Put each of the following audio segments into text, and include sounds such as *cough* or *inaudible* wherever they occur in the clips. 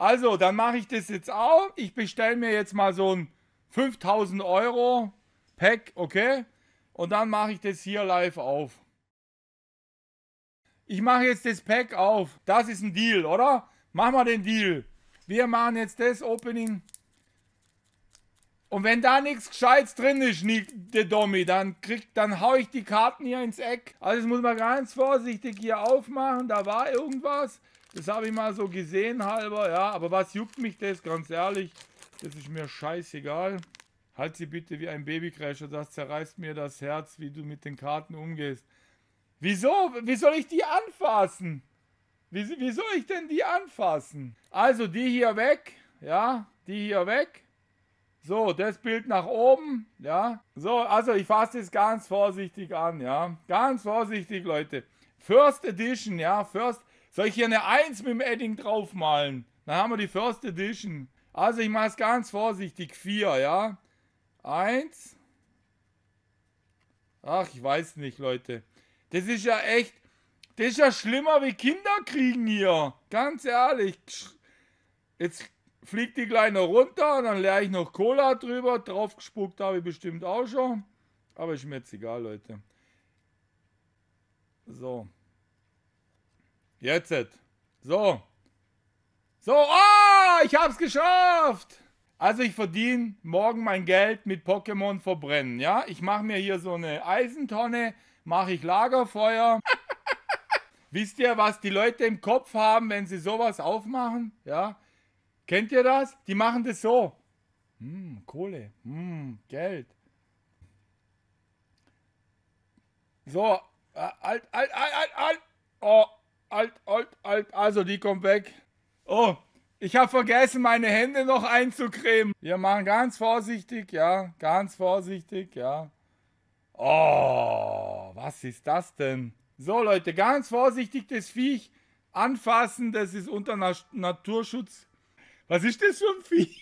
Also, dann mache ich das jetzt auch. Ich bestelle mir jetzt mal so ein 5000 Euro Pack, okay? Und dann mache ich das hier live auf. Ich mache jetzt das Pack auf. Das ist ein Deal, oder? Machen wir den Deal. Wir machen jetzt das Opening. Und wenn da nichts Gescheites drin ist, der Dommy, dann, krieg, dann hau ich die Karten hier ins Eck. Also das muss man ganz vorsichtig hier aufmachen. Da war irgendwas. Das habe ich mal so gesehen halber, ja. Aber was juckt mich das, ganz ehrlich? Das ist mir scheißegal. Halt sie bitte wie ein Babycrasher, das zerreißt mir das Herz, wie du mit den Karten umgehst. Wieso? Wie soll ich die anfassen? Wie, wie soll ich denn die anfassen? Also die hier weg, ja, die hier weg. So, das Bild nach oben, ja. So, also ich fasse das ganz vorsichtig an, ja. Ganz vorsichtig, Leute. First Edition, ja, First. Soll ich hier eine 1 mit dem Edding draufmalen? Dann haben wir die First Edition. Also ich mache es ganz vorsichtig. 4, ja? 1. Ach, ich weiß nicht, Leute. Das ist ja echt... Das ist ja schlimmer wie Kinder kriegen hier. Ganz ehrlich. Jetzt fliegt die Kleine runter, dann leere ich noch Cola drüber. Draufgespuckt habe ich bestimmt auch schon. Aber ist mir jetzt egal, Leute. So. Jetzt. So. So. Oh, ich hab's geschafft. Also ich verdiene morgen mein Geld mit Pokémon verbrennen, ja? Ich mache mir hier so eine Eisentonne, mache ich Lagerfeuer. *laughs* Wisst ihr, was die Leute im Kopf haben, wenn sie sowas aufmachen? Ja? Kennt ihr das? Die machen das so. Hm, Kohle, hm, Geld. So, alt, alt, alt, alt, alt. Oh, alt, alt, alt. Also, die kommt weg. Oh, ich habe vergessen, meine Hände noch einzucremen. Wir machen ganz vorsichtig, ja. Ganz vorsichtig, ja. Oh, was ist das denn? So, Leute, ganz vorsichtig das Viech anfassen. Das ist unter Na Naturschutz. Was ist das für ein Vieh?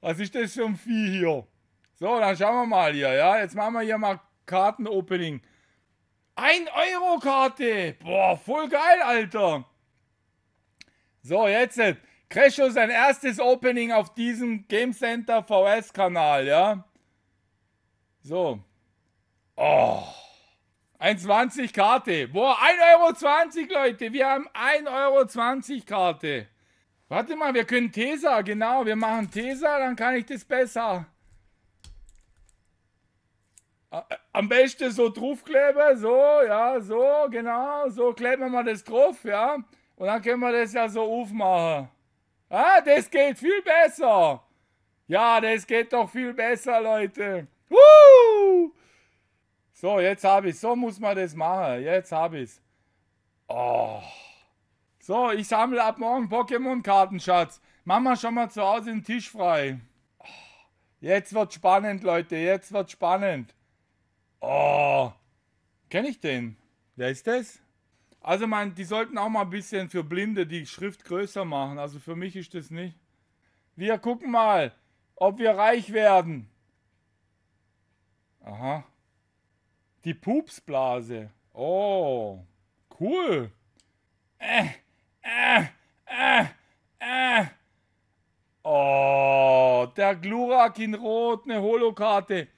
Was ist das für ein Vieh hier? So, dann schauen wir mal hier, ja. Jetzt machen wir hier mal Kartenopening. opening 1-Euro-Karte. Boah, voll geil, Alter. So, jetzt. Äh, Crescio sein erstes Opening auf diesem Game Center VS-Kanal, ja. So. Oh. 1,20 Karte. Boah, 1,20 Euro, Leute. Wir haben 1,20 Euro Karte. Warte mal, wir können Tesa, genau. Wir machen Tesa, dann kann ich das besser. Äh, am besten so draufkleben, so, ja, so, genau, so kleben wir das drauf, ja. Und dann können wir das ja so aufmachen. Ah, das geht viel besser. Ja, das geht doch viel besser, Leute. Uh! So, jetzt habe ich So muss man das machen. Jetzt habe ich Oh. So, ich sammle ab morgen Pokémon-Karten, Schatz. Machen wir schon mal zu Hause den Tisch frei. Oh. Jetzt wird spannend, Leute. Jetzt wird spannend. Oh, kenne ich den. Wer ist das? Also, man, die sollten auch mal ein bisschen für Blinde die Schrift größer machen. Also, für mich ist das nicht. Wir gucken mal, ob wir reich werden. Aha. Die Pupsblase. Oh, cool. Äh, äh, äh, äh. Oh, der Glurak in Rot, eine Holokarte.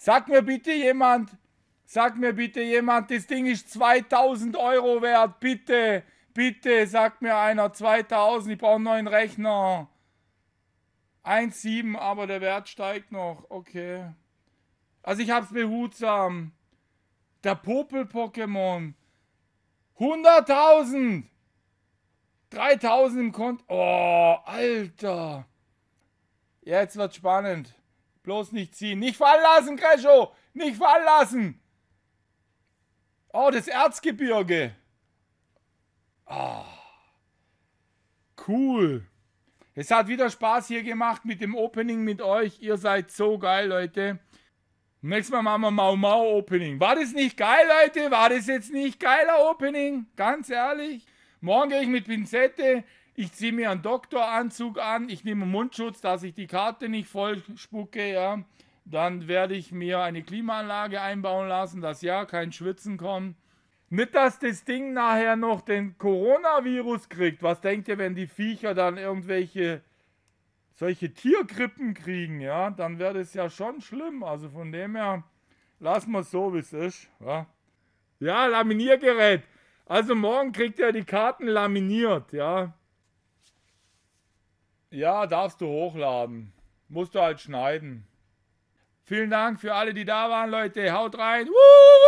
Sag mir bitte jemand, sag mir bitte jemand, das Ding ist 2000 Euro wert, bitte, bitte, sag mir einer, 2000, ich brauche einen neuen Rechner. 1,7, aber der Wert steigt noch, okay. Also ich hab's behutsam. Der Popel-Pokémon. 100.000! 3000 im Konto. Oh, Alter. Ja, Jetzt wird's spannend. Bloß nicht ziehen. Nicht fallen lassen, Crescho. Nicht fallen lassen. Oh, das Erzgebirge. Oh. Cool. Es hat wieder Spaß hier gemacht mit dem Opening mit euch. Ihr seid so geil, Leute. Nächstes Mal machen wir Mau Mau Opening. War das nicht geil, Leute? War das jetzt nicht geiler Opening? Ganz ehrlich. Morgen gehe ich mit Pinzette ich ziehe mir einen Doktoranzug an, ich nehme Mundschutz, dass ich die Karte nicht voll spucke, ja. Dann werde ich mir eine Klimaanlage einbauen lassen, dass ja kein Schwitzen kommt. Nicht, dass das Ding nachher noch den Coronavirus kriegt. Was denkt ihr, wenn die Viecher dann irgendwelche solche Tiergrippen kriegen, ja? Dann wäre das ja schon schlimm. Also von dem her, lassen wir es so, wie es ist. Ja? ja, Laminiergerät. Also morgen kriegt ihr die Karten laminiert, ja? Ja, darfst du hochladen. Musst du halt schneiden. Vielen Dank für alle, die da waren, Leute. Haut rein. Woo!